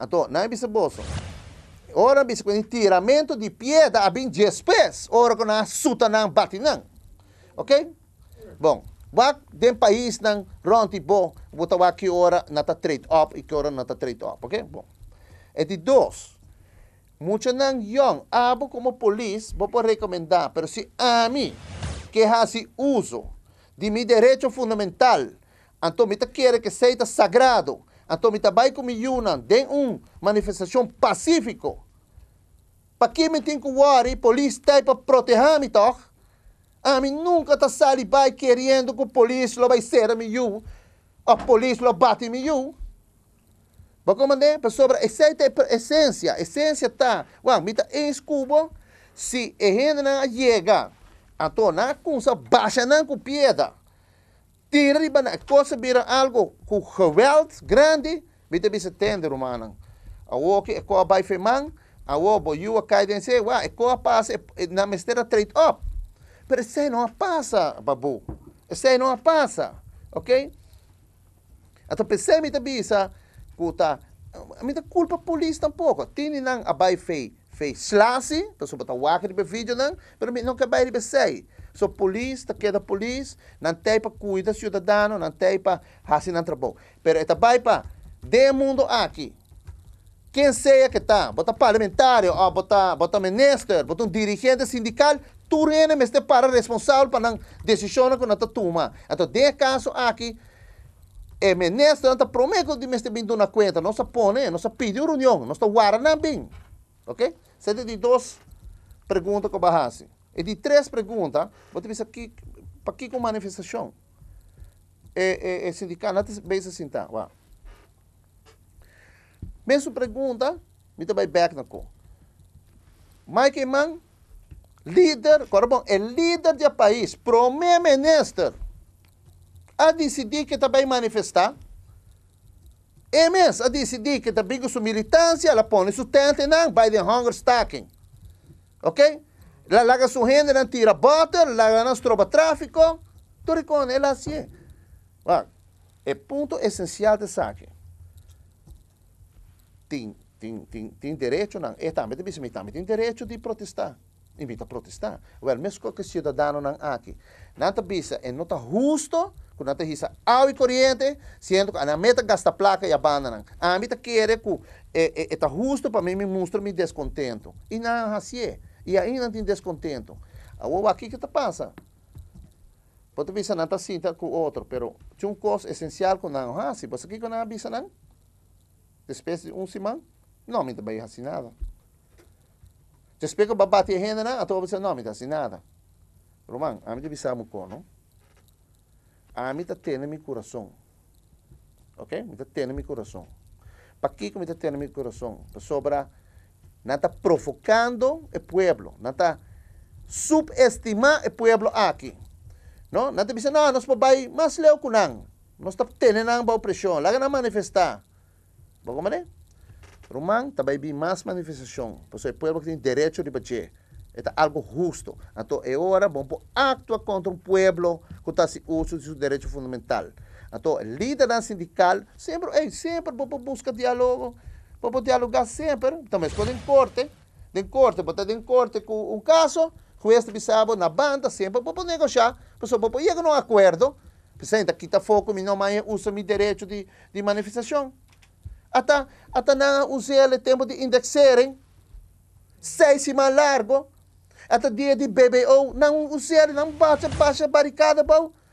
Então, não é bisboso. Ora, um tiramento de piedra a 20 pés. Ora, com a suta não bate não. Ok? Bom, wak um país não ronti bo, bota wak que hora na trade up e que hora na tá trade up. Ok? Bom. É de dois. Mucho não, yong, abo como polis, vou recomendar, pero se a mim, que hace é uso de mi direito fundamental, então me quer que seja sagrado, então, mitabay ko miyunan, den un manifestação pacífico. Pa kimin tin kuwari, polis tay pa protehami a Ami nunca ta salibay querendo que o polis lo bay sera miyu. A polis lo bate miyu. Ba comandante, pa sobra exceita essência, essência tá. Wa, mita ens cubo, se si, ehena na chega. Então, na kunsa baixa na com piedade. Tira é coisa vira algo com geweld grande, vita bisa tender humanan. A o que é bai man, a o bo yu kai den se, wa, é coa passa na mestera trade up. Pero se não passa, babu. Se não passa, ok? Ato pensei mita bisa, kuta, mita culpa polícia tampouco. Tini nang a fei, fei slasi, pessoa bata wakir be vídeo nang, pero mita não kabai be sei polícia, polícia, não tem para cuidar dos cidadãos, não tem para fazer ang Mas Pero vai para de mundo aqui. Quem seja que está, bota parlamentário, botar ah, bota, bota minister, bota um dirigente sindical, é meste para responsável para não decisão que não tá Então, de caso aqui, é ministro, não tá prometo de meste bem na conta, não se põe, não se pede reunião, não se guarda bem. Ok? duas perguntas que eu fazer. E de três perguntas, você pensa, aqui para que com manifestação? É, eh, é, eh, é eh, sindical, não bem assim, tá? Mesma pergunta, me também back na cor. Mike Man, líder, agora bom, é líder do país, primeiro-ministro, a decidir que também manifestar. É mesmo, a decidir que também com sua militância, ela põe sustento, não, Biden Hunger Stacking. Ok? La laga su gente na tira bota, la gana tropa troba tráfico. Turicon, él así Lá, punto punto esencial de saque. tin derecho, nan, tem direito, não. E também, também, também derecho de protestar. Invita a protestar. Well, mesmo que ciudadano não aquí. Não está bisa, é não está justo, quando não está agua y corriente, siendo que a meta gasta placa y abandonan A meta quiere que eh, eh, está justo para mí, me muestra mi descontento. Y nada así es e ainda tem descontento. Ou aqui que está passa? Pode pensar nata cinta com outro, pero tem um custo essencial com não, ah, se você aqui com não bisa não, depois de um semana, não me também assinada. Depois bater a renda não, a tua pessoa não me nada, Roman, a mim bisa muito não? A mim tem no meu coração, ok? Me tem no meu coração. Para que me tem no meu coração? Para sobrar não provocando o povo. Não subestimar subestimando o povo aqui. Não, não dizendo, não, nós ir mais leu que não. Nós estamos tendo a pressão. Lá não manifestar. Vamos compreender? Román também vi mais manifestação. Porque o povo tem direito de bater. É algo justo. Então, é hora, vamos actuar contra o povo que está se uso de seu direito fundamental. Então, líder sindical sempre, é, sempre busca diálogo para poder alugar sempre. Então, mas quando em corte, em corte, botar em corte com um caso, com este bisabo na banda, sempre para poder negociar. Pessoal, para poder chegar num acordo, Presidente, aqui está foco, minha mãe usa meu direito de, de manifestação. Até, até não usei ele tempo de indexarem. Seis semanas largo. Até dia de BBO, não usei não baixa, baixa barricada, bom.